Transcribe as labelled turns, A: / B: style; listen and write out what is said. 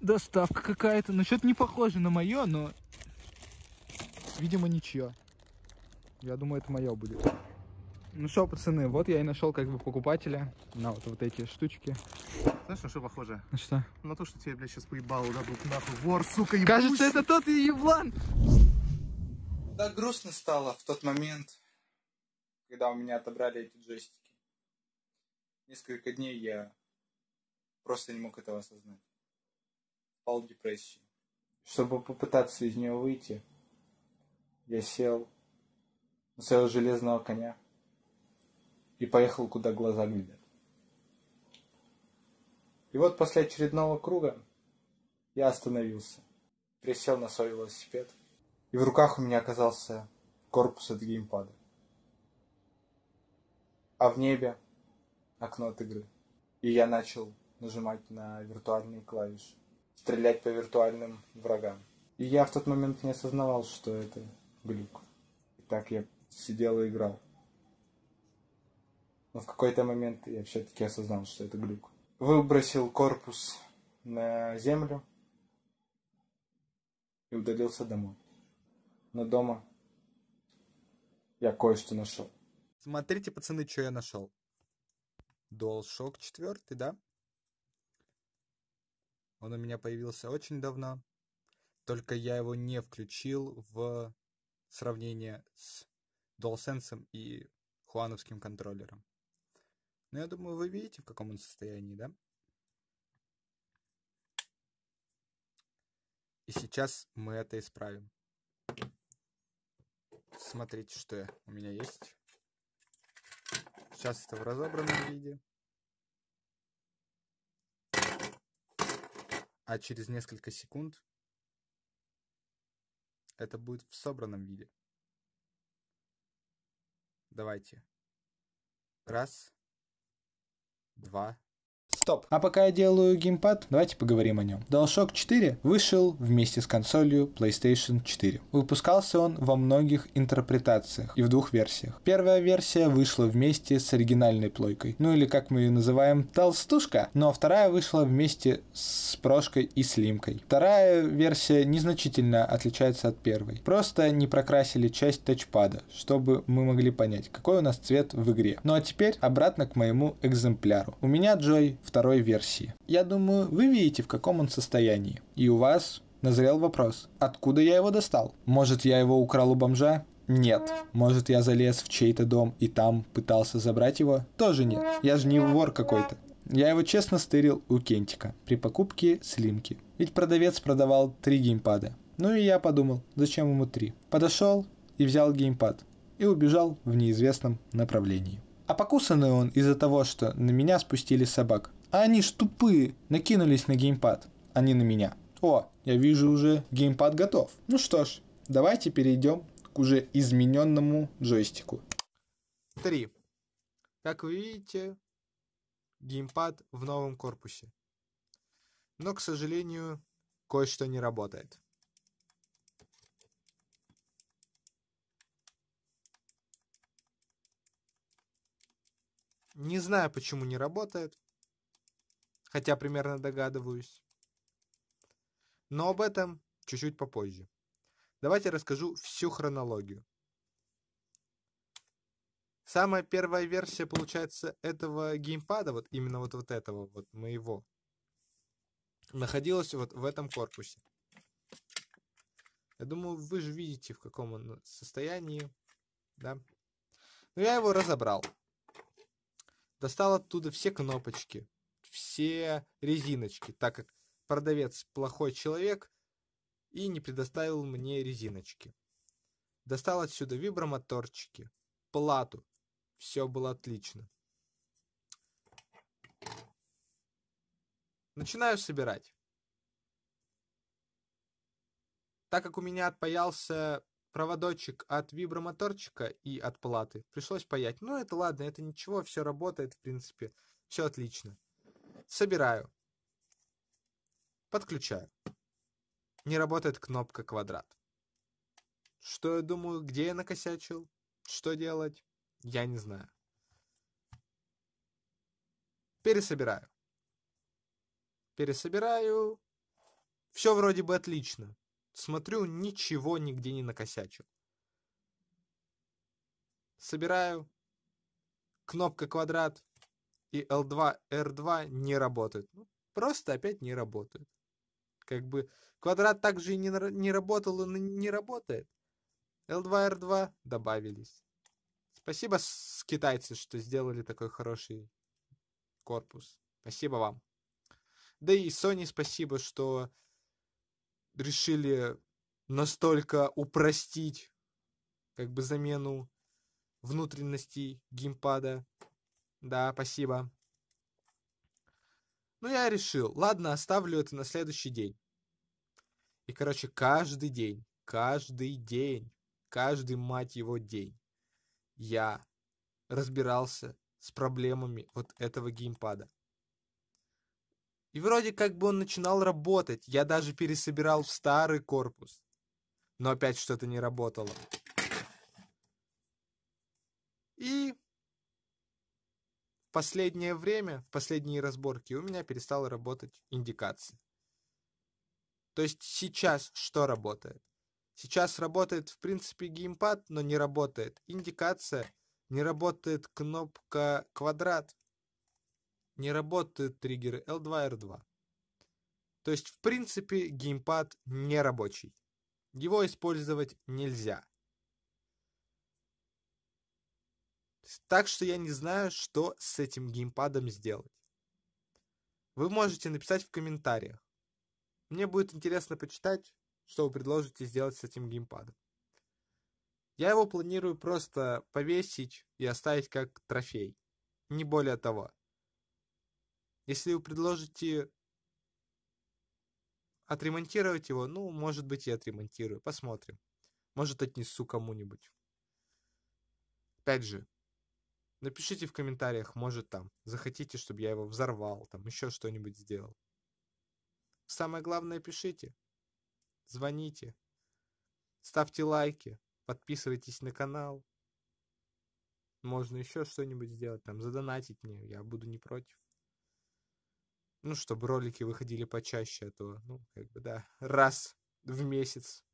A: Доставка какая-то. Ну, что-то не похоже на мое, но... Видимо, ничье. Я думаю, это мое будет. Ну что, пацаны, вот я и нашел как бы покупателя на вот, вот эти штучки. Знаешь, на что похоже? На что? На то, что тебе, блядь, сейчас поебало дадут нахуй. Вор, сука, ебучий. Кажется, это тот и еблан. Да грустно стало в тот момент, когда у меня отобрали эти джойстики. Несколько дней я просто не мог этого осознать впал в депрессию. Чтобы попытаться из нее выйти, я сел на своего железного коня и поехал, куда глаза глядят. И вот после очередного круга я остановился, присел на свой велосипед, и в руках у меня оказался корпус от геймпада. А в небе окно от игры. И я начал нажимать на виртуальные клавиши стрелять по виртуальным врагам. И я в тот момент не осознавал, что это глюк. И так я сидел и играл. Но в какой-то момент я все-таки осознал, что это глюк. Выбросил корпус на землю и удалился домой. Но дома я кое-что нашел. Смотрите, пацаны, что я нашел. DualShock четвертый, да? Он у меня появился очень давно, только я его не включил в сравнение с DualSense и хуановским контроллером. Но ну, я думаю, вы видите, в каком он состоянии, да? И сейчас мы это исправим. Смотрите, что у меня есть. Сейчас это в разобранном виде. а через несколько секунд это будет в собранном виде. Давайте. Раз, два, Стоп. А пока я делаю геймпад, давайте поговорим о нем. DualShock 4 вышел вместе с консолью PlayStation 4. Выпускался он во многих интерпретациях и в двух версиях. Первая версия вышла вместе с оригинальной плойкой, ну или как мы ее называем, толстушка, но а вторая вышла вместе с прошкой и слимкой. Вторая версия незначительно отличается от первой. Просто не прокрасили часть тачпада, чтобы мы могли понять, какой у нас цвет в игре. Ну а теперь обратно к моему экземпляру. У меня, Джой, в второй версии. Я думаю, вы видите, в каком он состоянии. И у вас назрел вопрос, откуда я его достал? Может, я его украл у бомжа? Нет. Может, я залез в чей-то дом и там пытался забрать его? Тоже нет. Я же не вор какой-то. Я его честно стырил у Кентика при покупке слимки. Ведь продавец продавал три геймпада. Ну и я подумал, зачем ему три. Подошел и взял геймпад. И убежал в неизвестном направлении. А покусанный он из-за того, что на меня спустили собак. А они ж тупые, накинулись на геймпад, а не на меня. О, я вижу уже геймпад готов. Ну что ж, давайте перейдем к уже измененному джойстику. 3. Как вы видите, геймпад в новом корпусе. Но, к сожалению, кое-что не работает. Не знаю, почему не работает хотя примерно догадываюсь. Но об этом чуть-чуть попозже. Давайте расскажу всю хронологию. Самая первая версия, получается, этого геймпада, вот именно вот, вот этого, вот моего, находилась вот в этом корпусе. Я думаю, вы же видите, в каком он состоянии, да? Но я его разобрал. Достал оттуда все кнопочки, все резиночки, так как продавец плохой человек и не предоставил мне резиночки. Достал отсюда вибромоторчики, плату. Все было отлично. Начинаю собирать. Так как у меня отпаялся проводочек от вибромоторчика и от платы, пришлось паять. Ну, это ладно, это ничего, все работает, в принципе, все отлично собираю, подключаю. Не работает кнопка квадрат. Что я думаю, где я накосячил, что делать, я не знаю. Пересобираю. Пересобираю. Все вроде бы отлично. Смотрю, ничего нигде не накосячил. Собираю. Кнопка квадрат и L2, R2 не работают. Ну, просто опять не работают. Как бы квадрат также и не, не работал, и не работает. L2, R2 добавились. Спасибо, с китайцы, что сделали такой хороший корпус. Спасибо вам. Да и Sony спасибо, что решили настолько упростить как бы замену внутренностей геймпада да, спасибо. Ну, я решил, ладно, оставлю это на следующий день. И, короче, каждый день, каждый день, каждый, мать его, день я разбирался с проблемами вот этого геймпада. И вроде как бы он начинал работать. Я даже пересобирал в старый корпус. Но опять что-то не работало. И в последнее время, в последние разборки, у меня перестала работать индикация. То есть сейчас что работает? Сейчас работает, в принципе, геймпад, но не работает индикация, не работает кнопка квадрат, не работают триггеры L2, R2. То есть, в принципе, геймпад не рабочий. Его использовать нельзя. Так что я не знаю, что с этим геймпадом сделать. Вы можете написать в комментариях. Мне будет интересно почитать, что вы предложите сделать с этим геймпадом. Я его планирую просто повесить и оставить как трофей. Не более того. Если вы предложите отремонтировать его, ну, может быть, я отремонтирую. Посмотрим. Может, отнесу кому-нибудь. Опять же, Напишите в комментариях, может там, захотите, чтобы я его взорвал, там еще что-нибудь сделал. Самое главное, пишите, звоните, ставьте лайки, подписывайтесь на канал. Можно еще что-нибудь сделать, там, задонатить мне, я буду не против. Ну, чтобы ролики выходили почаще, а то, ну, как бы, да, раз в месяц